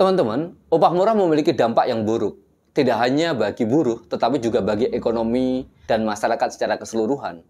Teman-teman, upah murah memiliki dampak yang buruk. Tidak hanya bagi buruh, tetapi juga bagi ekonomi dan masyarakat secara keseluruhan.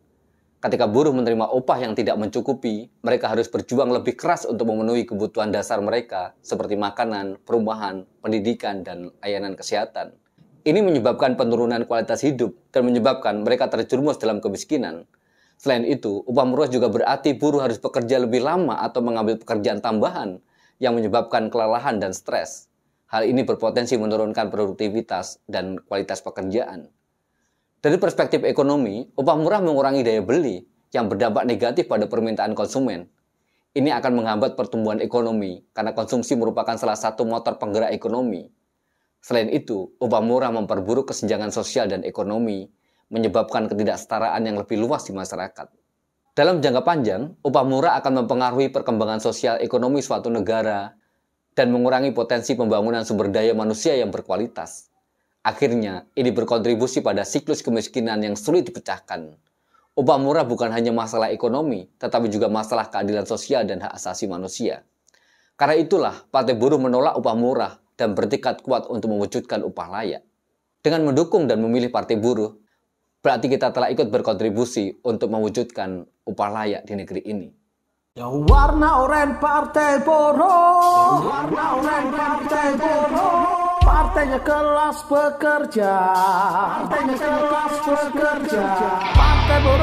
Ketika buruh menerima upah yang tidak mencukupi, mereka harus berjuang lebih keras untuk memenuhi kebutuhan dasar mereka, seperti makanan, perumahan, pendidikan, dan layanan kesehatan. Ini menyebabkan penurunan kualitas hidup dan menyebabkan mereka terjerumus dalam kemiskinan. Selain itu, upah murah juga berarti buruh harus bekerja lebih lama atau mengambil pekerjaan tambahan yang menyebabkan kelelahan dan stres. Hal ini berpotensi menurunkan produktivitas dan kualitas pekerjaan. Dari perspektif ekonomi, upah murah mengurangi daya beli yang berdampak negatif pada permintaan konsumen. Ini akan menghambat pertumbuhan ekonomi karena konsumsi merupakan salah satu motor penggerak ekonomi. Selain itu, upah murah memperburuk kesenjangan sosial dan ekonomi, menyebabkan ketidaksetaraan yang lebih luas di masyarakat. Dalam jangka panjang, upah murah akan mempengaruhi perkembangan sosial ekonomi suatu negara dan mengurangi potensi pembangunan sumber daya manusia yang berkualitas. Akhirnya, ini berkontribusi pada siklus kemiskinan yang sulit dipecahkan. Upah murah bukan hanya masalah ekonomi, tetapi juga masalah keadilan sosial dan hak asasi manusia. Karena itulah, Partai Buruh menolak upah murah dan bertekad kuat untuk mewujudkan upah layak. Dengan mendukung dan memilih Partai Buruh, berarti kita telah ikut berkontribusi untuk mewujudkan upah layak di negeri ini. Ya warna oranye partai boros, warna oranye partai boros. Partainya kelas pekerja Partainya kelas pekerja Partai